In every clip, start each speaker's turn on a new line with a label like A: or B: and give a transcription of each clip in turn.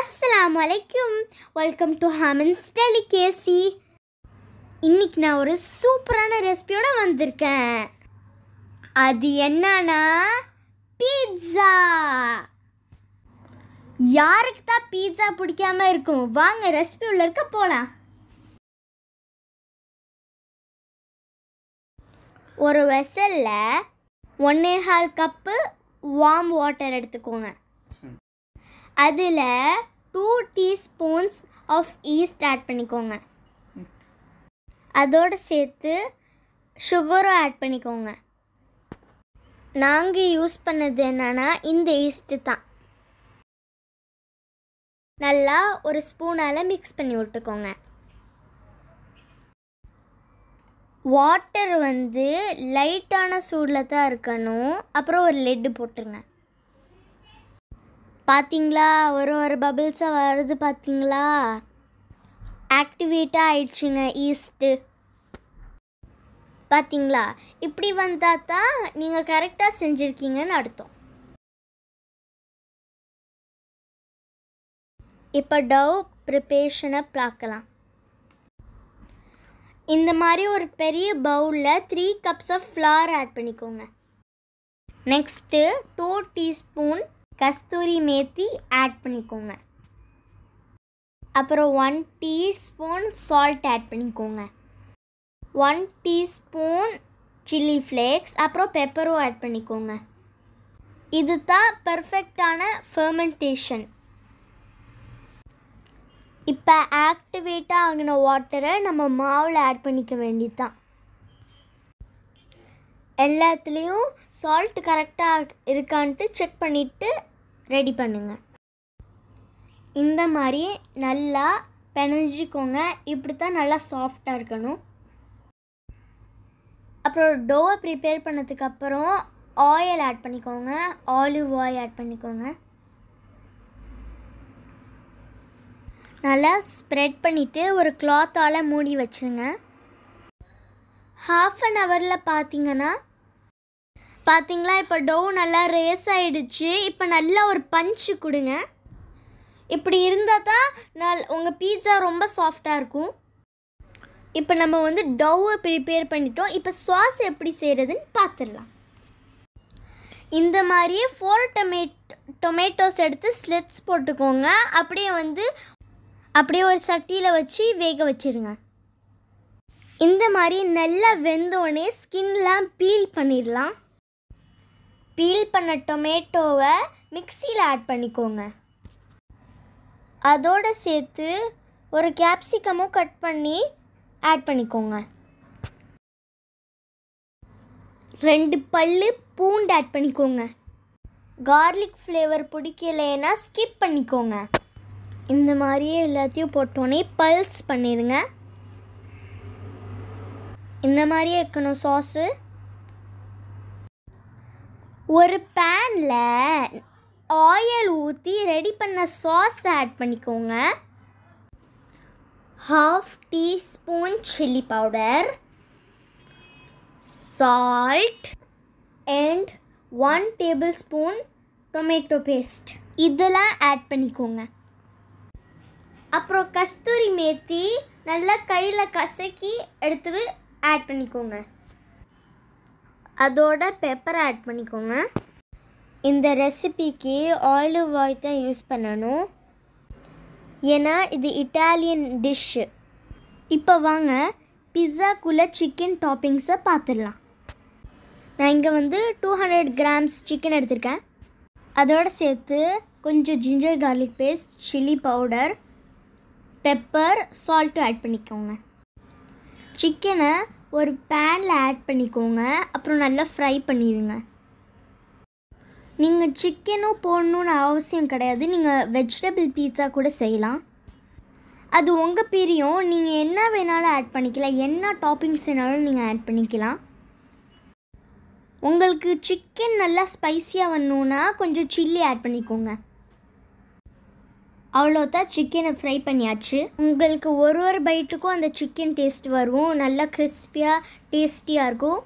A: அஸ்லாம் welcome to ஹாமன்ஸ் டெலிகேசி இன்னைக்கு நான் ஒரு சூப்பரான ரெசிபியோடு வந்திருக்கேன் அது என்னன்னா பீட்ஸா யாருக்கு தான் பீட்சா பிடிக்காம இருக்கும் வாங்க ரெசிபி உள்ள இருக்க போகலாம் ஒரு வெசலில் ஒன்னே ஹால் கப்பு வார்ம் வாட்டர் எடுத்துக்கோங்க அதில் two teaspoons of yeast add பண்ணிக்கோங்க அதோடு சேர்த்து சுகரும் ஆட் பண்ணிக்கோங்க நாங்கள் யூஸ் பண்ணது என்னென்னா இந்த ஈஸ்ட்டு தான் நல்லா ஒரு ஸ்பூனால் மிக்ஸ் பண்ணி விட்டுக்கோங்க வாட்டர் வந்து லைட்டான சூடில் தான் இருக்கணும் அப்புறம் ஒரு லெட்டு போட்டுருங்க பார்த்தீங்களா ஒரு ஒரு பபிள்ஸாக வருது பார்த்தீங்களா ஆக்டிவேட்டாக ஆயிடுச்சுங்க ஈஸ்ட்டு பார்த்தீங்களா இப்படி வந்தால் தான் நீங்கள் கரெக்டாக செஞ்சுருக்கீங்கன்னு அர்த்தம் இப்போ டவ் ப்ரிப்பேஷனை பார்க்கலாம் இந்த மாதிரி ஒரு பெரிய பவுலில் three cups of flour add பண்ணிக்கோங்க next two teaspoon kasuri methi add பண்ணிக்கோங்க அப்புறம் ஒன் டீஸ்பூன் சால்ட் ஆட் பண்ணிக்கோங்க ஒன் டீஸ்பூன் சில்லி ஃப்ளேக்ஸ் அப்புறம் பெப்பரும் ஆட் பண்ணிக்கோங்க இது தான் பர்ஃபெக்டான ஃபெர்மெண்டேஷன் இப்போ ஆக்டிவேட்டாக ஆகின வாட்டரை நம்ம மாவில் ஆட் பண்ணிக்க வேண்டியது தான் எல்லாத்துலேயும் சால்ட் கரெக்டாக இருக்கான்ட்டு செக் பண்ணிவிட்டு ரெடி பண்ணுங்கள் இந்த மாதிரி நல்லா பிணைஞ்சிக்கோங்க இப்படி தான் நல்லா சாஃப்டாக இருக்கணும் அப்புறம் டோவை ப்ரிப்பேர் பண்ணதுக்கப்புறம் ஆயில் ஆட் பண்ணிக்கோங்க ஆலிவ் ஆயில் ஆட் பண்ணிக்கோங்க நல்லா ஸ்ப்ரெட் பண்ணிவிட்டு ஒரு கிளாத்தால் மூடி வச்சுருங்க ஹாஃப் அன் ஹவரில் பார்த்தீங்கன்னா பார்த்தீங்களா இப்போ டோ நல்லா ரேஸ் ஆகிடுச்சு இப்போ நல்லா ஒரு பஞ்சு கொடுங்க இப்படி இருந்தால் தான் நல் உங்கள் பீட்சா ரொம்ப சாஃப்டாக இருக்கும் இப்போ நம்ம வந்து டவ்வை ப்ரிப்பேர் பண்ணிட்டோம் இப்போ சாஸ் எப்படி செய்கிறதுன்னு பார்த்துடலாம் இந்த மாதிரியே ஃபோர் டொமேட் டொமேட்டோஸ் எடுத்து ஸ்லிட்ஸ் போட்டுக்கோங்க அப்படியே வந்து அப்படியே ஒரு சட்டியில் வச்சு வேக வச்சுருங்க இந்த மாதிரி நல்லா வெந்தோடனே ஸ்கின்லாம் பீல் பண்ணிடலாம் பீல் பண்ண டொமேட்டோவை மிக்சியில் ஆட் பண்ணிக்கோங்க அதோடு சேர்த்து ஒரு கேப்சிகமும் கட் பண்ணி ஆட் பண்ணிக்கோங்க ரெண்டு பல்லு பூண்டு ஆட் பண்ணிக்கோங்க கார்லிக் ஃப்ளேவர் பிடிக்கலைன்னா ஸ்கிப் பண்ணிக்கோங்க இந்த மாதிரியே எல்லாத்தையும் போட்டோன்னே பல்ஸ் பண்ணிடுங்க இந்த மாதிரியே இருக்கணும் சாஸு ஒரு பேனில் ஆயில் ஊற்றி ரெடி பண்ண சாஸ் ஆட் பண்ணிக்கோங்க half teaspoon chilli powder salt and one tablespoon tomato paste இதெல்லாம் ஆட் பண்ணிக்கோங்க அப்புறம் கஸ்தூரி மேத்தி நல்லா கையில் கசக்கி எடுத்து ஆட் பண்ணிக்கோங்க அதோட பெப்பர் ஆட் பண்ணிக்கோங்க இந்த ரெசிபிக்கு ஆலிவ் ஆயில் தான் யூஸ் பண்ணணும் ஏன்னா இது இட்டாலியன் டிஷ்ஷு இப்போ வாங்க பிஸ்ஸாக்குள்ளே சிக்கன் டாப்பிங்ஸை பார்த்துடலாம் நான் இங்கே வந்து டூ ஹண்ட்ரட் கிராம்ஸ் சிக்கன் எடுத்திருக்கேன் அதோடு சேர்த்து கொஞ்சம் ginger garlic paste chilli powder pepper சால்ட்டும் ஆட் பண்ணிக்கோங்க சிக்கனை ஒரு பேனில் ஆட் பண்ணிக்கோங்க அப்புறம் நல்லா ஃப்ரை பண்ணிடுங்க நீங்கள் சிக்கனும் போடணுன்னு அவசியம் கிடையாது நீங்கள் வெஜிடபிள் பீஸா கூட செய்யலாம் அது உங்கள் பிரியம் நீங்கள் என்ன வேணாலும் ஆட் பண்ணிக்கலாம் என்ன டாப்பிங்ஸ் வேணாலும் நீங்கள் ஆட் பண்ணிக்கலாம் உங்களுக்கு சிக்கன் நல்லா ஸ்பைஸியாக வரணுன்னா கொஞ்சம் சில்லி ஆட் பண்ணிக்கோங்க அவ்வளோதான் சிக்கனை ஃப்ரை பண்ணியாச்சு உங்களுக்கு ஒரு ஒரு பைட்டுக்கும் அந்த சிக்கன் டேஸ்ட் வரும் நல்லா கிறிஸ்பியாக டேஸ்டியாக இருக்கும்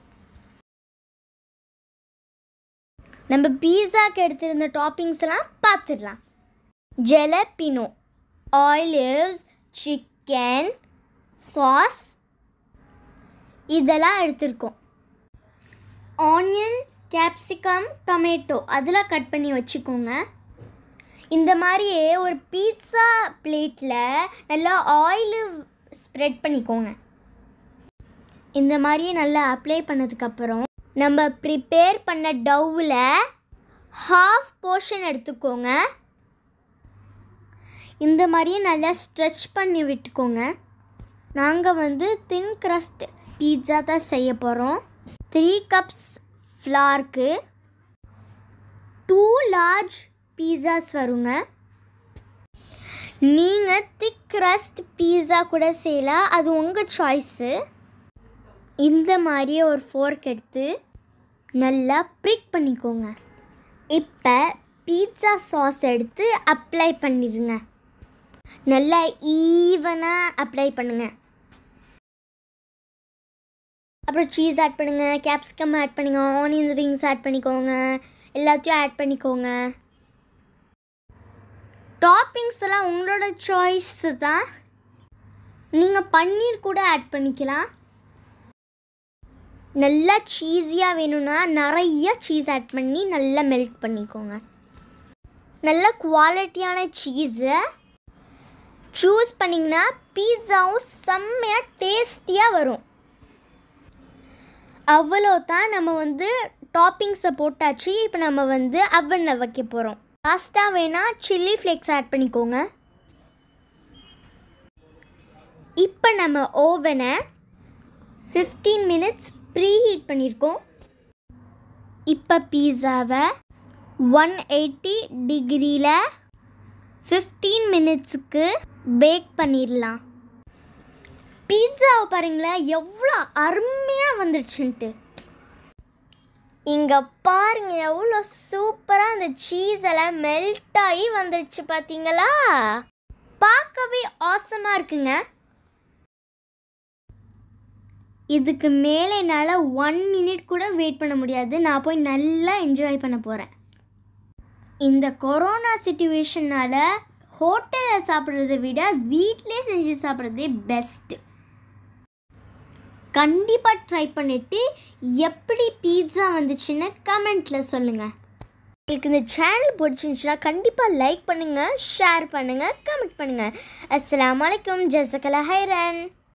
A: நம்ம பீஸாக்கு எடுத்திருந்த டாப்பிங்ஸ் எல்லாம் பார்த்துடலாம் ஜெலப்பினோ ஆயிலிவ்ஸ் சிக்கன் சாஸ் இதெல்லாம் எடுத்திருக்கோம் ஆனியன் கேப்சிகம் டொமேட்டோ அதெல்லாம் கட் பண்ணி வச்சுக்கோங்க இந்த மாதிரியே ஒரு பீட்ஸா பிளேட்டில் நல்லா ஆயிலு ஸ்ப்ரெட் பண்ணிக்கோங்க இந்த மாதிரியே நல்லா அப்ளை பண்ணதுக்கப்புறம் நம்ம ப்ரிப்பேர் பண்ண டவ்வில் ஹாஃப் போர்ஷன் எடுத்துக்கோங்க இந்த மாதிரியே நல்லா ஸ்ட்ரெச் பண்ணி விட்டுக்கோங்க நாங்கள் வந்து தின் க்ரஸ்ட் பீட்ஸா தான் செய்ய போகிறோம் த்ரீ கப்ஸ் ஃப்ளார்க்கு டூ லார்ஜ் பீஸாஸ் வருங்க நீங்கள் திக் க்ரஸ்ட் பீஸா கூட செய்யலாம் அது உங்கள் சாய்ஸு இந்த மாதிரியே ஒரு ஃபோர்க் எடுத்து நல்லா ப்ரிக் பண்ணிக்கோங்க இப்போ பீட்சா சாஸ் எடுத்து அப்ளை பண்ணிடுங்க நல்லா ஈவனாக அப்ளை பண்ணுங்கள் அப்புறம் சீஸ் ஆட் பண்ணுங்கள் கேப்சிகம் ஆட் பண்ணுங்கள் ஆனியன்ஸ் ரிங்ஸ் ஆட் பண்ணிக்கோங்க எல்லாத்தையும் ஆட் பண்ணிக்கோங்க டாப்பிங்ஸ் எல்லாம் உங்களோட சாய்ஸு தான் நீங்கள் பன்னீர் கூட ஆட் பண்ணிக்கலாம் நல்லா சீஸியாக வேணும்னா நிறைய சீஸ் ஆட் பண்ணி நல்லா மெல்ட் பண்ணிக்கோங்க நல்ல குவாலிட்டியான சீஸை சூஸ் பண்ணிங்கன்னா பீட்சாவும் செம்மையாக டேஸ்டியாக வரும் அவ்வளோ தான் நம்ம வந்து டாப்பிங்ஸை போட்டாச்சு இப்போ நம்ம வந்து அவனில் வைக்க போகிறோம் லாஸ்ட்டாக வேணால் சில்லி ஃப்ளேக்ஸ் ஆட் பண்ணிக்கோங்க இப்போ நம்ம ஓவனை ஃபிஃப்டீன் மினிட்ஸ் ப்ரீ ஹீட் பண்ணியிருக்கோம் இப்போ பீஸாவை ஒன் எயிட்டி டிகிரியில் ஃபிஃப்டீன் மினிட்ஸுக்கு பேக் பண்ணிடலாம் பீட்சாவை பாருங்களேன் எவ்வளோ அருமையாக வந்துடுச்சுன்ட்டு இங்கே பாருங்க எவ்வளோ சூப்பராக அந்த சீஸ் எல்லாம் மெல்ட் ஆகி வந்துடுச்சு பார்த்தீங்களா பார்க்கவே ஆசமாக இருக்குங்க இதுக்கு மேலே என்னால் ஒன் மினிட் கூட வெயிட் பண்ண முடியாது நான் போய் நல்லா என்ஜாய் பண்ண போகிறேன் இந்த கொரோனா சுச்சுவேஷனால் ஹோட்டலில் சாப்பிட்றத விட வீட்டிலே செஞ்சு சாப்பிட்றதே பெஸ்ட்டு கண்டிப்பாக ட்ரை பண்ணிவிட்டு எப்படி பீட்ஸா வந்துச்சுன்னு கமெண்ட்டில் சொல்லுங்கள் உங்களுக்கு இந்த சேனல் பிடிச்சிருந்துச்சுன்னா கண்டிப்பாக லைக் பண்ணுங்கள் ஷேர் பண்ணுங்கள் கமெண்ட் பண்ணுங்கள் அஸ்லாம் வலைக்கம் ஜசகலா ஹைரன்